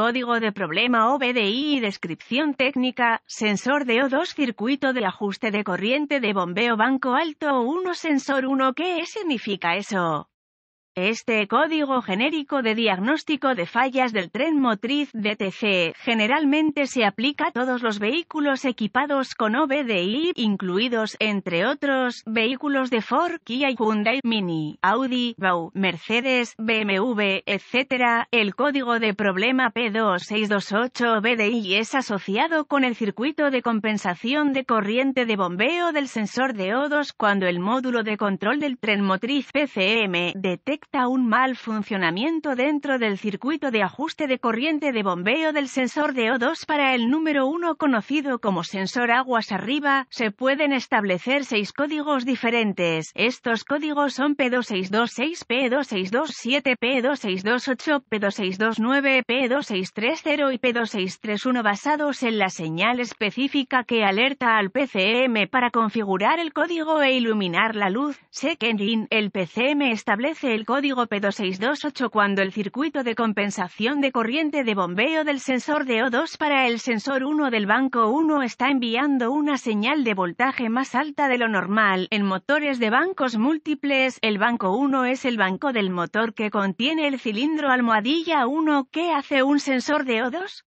Código de problema OBDI y descripción técnica, sensor de O2 circuito de ajuste de corriente de bombeo banco alto 1 sensor 1 ¿Qué significa eso? Este código genérico de diagnóstico de fallas del tren motriz DTC generalmente se aplica a todos los vehículos equipados con OBDI, incluidos, entre otros, vehículos de Ford, Kia y Hyundai, Mini, Audi, VAU, Mercedes, BMW, etc. El código de problema p 2628 OBDI es asociado con el circuito de compensación de corriente de bombeo del sensor de O2 cuando el módulo de control del tren motriz PCM detecta detecta un mal funcionamiento dentro del circuito de ajuste de corriente de bombeo del sensor de O2 para el número 1 conocido como sensor aguas arriba, se pueden establecer seis códigos diferentes. Estos códigos son P2626, P2627, P2628, P2629, P2630 y P2631 basados en la señal específica que alerta al PCM para configurar el código e iluminar la luz. Second el PCM establece el código P2628 cuando el circuito de compensación de corriente de bombeo del sensor de O2 para el sensor 1 del banco 1 está enviando una señal de voltaje más alta de lo normal. En motores de bancos múltiples, el banco 1 es el banco del motor que contiene el cilindro almohadilla 1 que hace un sensor de O2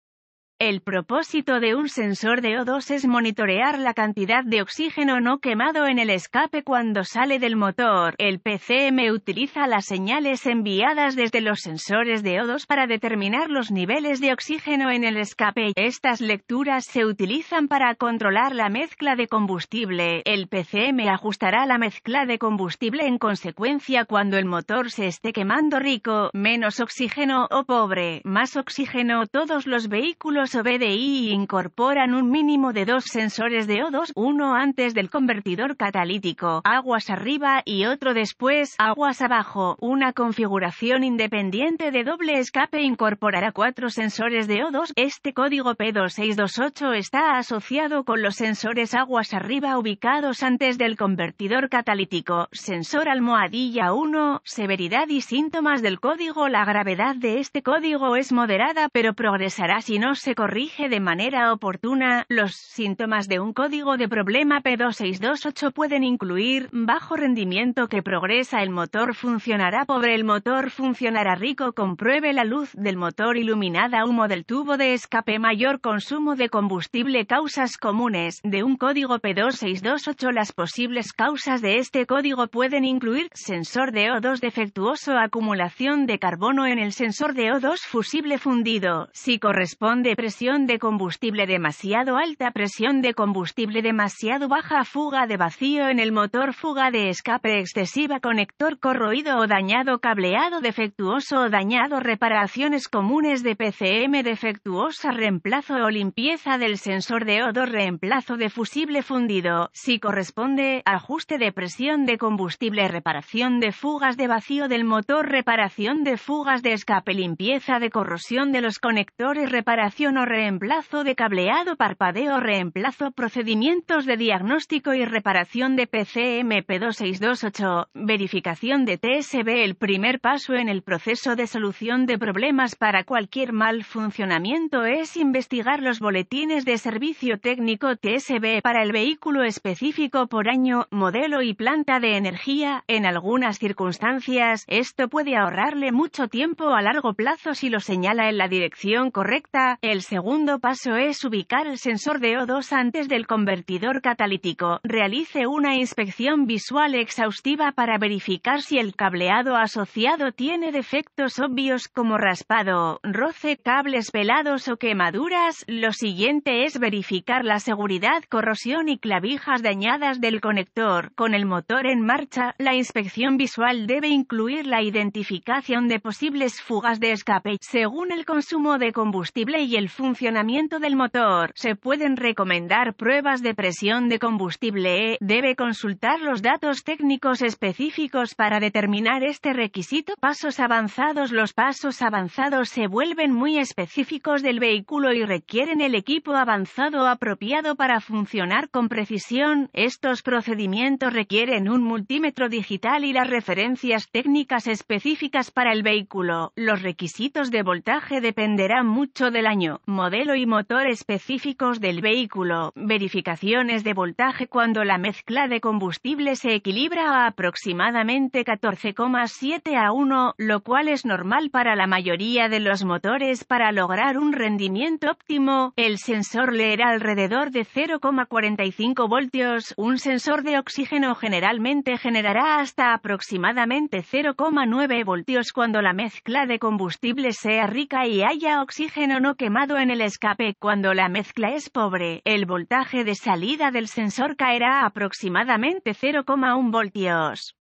el propósito de un sensor de O2 es monitorear la cantidad de oxígeno no quemado en el escape cuando sale del motor. El PCM utiliza las señales enviadas desde los sensores de O2 para determinar los niveles de oxígeno en el escape. Estas lecturas se utilizan para controlar la mezcla de combustible. El PCM ajustará la mezcla de combustible en consecuencia cuando el motor se esté quemando rico, menos oxígeno o pobre, más oxígeno. Todos los vehículos BDI incorporan un mínimo de dos sensores de O2, uno antes del convertidor catalítico, aguas arriba y otro después, aguas abajo. Una configuración independiente de doble escape incorporará cuatro sensores de O2. Este código P2628 está asociado con los sensores aguas arriba ubicados antes del convertidor catalítico, sensor almohadilla 1, severidad y síntomas del código. La gravedad de este código es moderada pero progresará si no se corrige de manera oportuna, los síntomas de un código de problema P2628 pueden incluir bajo rendimiento que progresa el motor funcionará pobre el motor funcionará rico compruebe la luz del motor iluminada humo del tubo de escape mayor consumo de combustible causas comunes de un código P2628 las posibles causas de este código pueden incluir sensor de O2 defectuoso acumulación de carbono en el sensor de O2 fusible fundido si corresponde presión de combustible demasiado alta, presión de combustible demasiado baja, fuga de vacío en el motor, fuga de escape excesiva, conector corroído o dañado, cableado defectuoso o dañado, reparaciones comunes de PCM defectuosa, reemplazo o limpieza del sensor de odor, reemplazo de fusible fundido, si corresponde, ajuste de presión de combustible, reparación de fugas de vacío del motor, reparación de fugas de escape, limpieza de corrosión de los conectores, reparación reemplazo de cableado parpadeo reemplazo procedimientos de diagnóstico y reparación de PCMP2628, verificación de TSB el primer paso en el proceso de solución de problemas para cualquier mal funcionamiento es investigar los boletines de servicio técnico TSB para el vehículo específico por año, modelo y planta de energía, en algunas circunstancias esto puede ahorrarle mucho tiempo a largo plazo si lo señala en la dirección correcta, el segundo paso es ubicar el sensor de O2 antes del convertidor catalítico. Realice una inspección visual exhaustiva para verificar si el cableado asociado tiene defectos obvios como raspado, roce, cables pelados o quemaduras. Lo siguiente es verificar la seguridad, corrosión y clavijas dañadas del conector. Con el motor en marcha, la inspección visual debe incluir la identificación de posibles fugas de escape según el consumo de combustible y el funcionamiento del motor, se pueden recomendar pruebas de presión de combustible e. Debe consultar los datos técnicos específicos para determinar este requisito. Pasos avanzados Los pasos avanzados se vuelven muy específicos del vehículo y requieren el equipo avanzado apropiado para funcionar con precisión. Estos procedimientos requieren un multímetro digital y las referencias técnicas específicas para el vehículo. Los requisitos de voltaje dependerán mucho del año, modelo y motor específicos del vehículo, verificaciones de voltaje cuando la mezcla de combustible se equilibra a aproximadamente 14,7 a 1, lo cual es normal para la mayoría de los motores para lograr un rendimiento óptimo. El sensor leerá alrededor de 0,45 voltios, un sensor de oxígeno generalmente generará hasta aproximadamente 0,9 voltios cuando la mezcla de combustible sea rica y haya oxígeno no quemado en el escape cuando la mezcla es pobre, el voltaje de salida del sensor caerá aproximadamente 0,1 voltios.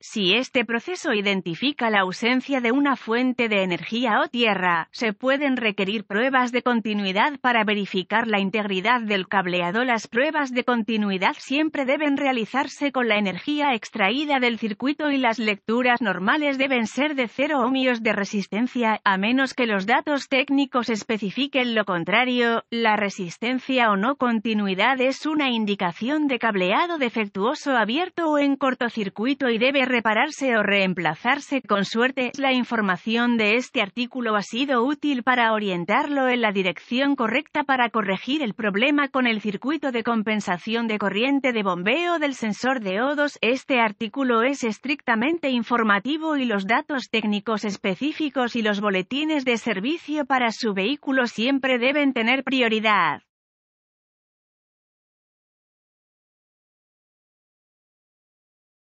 Si este proceso identifica la ausencia de una fuente de energía o tierra, se pueden requerir pruebas de continuidad para verificar la integridad del cableado. Las pruebas de continuidad siempre deben realizarse con la energía extraída del circuito y las lecturas normales deben ser de 0 ohmios de resistencia, a menos que los datos técnicos especifiquen lo contrario. La resistencia o no continuidad es una indicación de cableado defectuoso abierto o en cortocircuito y debe repararse o reemplazarse con suerte. La información de este artículo ha sido útil para orientarlo en la dirección correcta para corregir el problema con el circuito de compensación de corriente de bombeo del sensor de odos. Este artículo es estrictamente informativo y los datos técnicos específicos y los boletines de servicio para su vehículo siempre deben tener prioridad.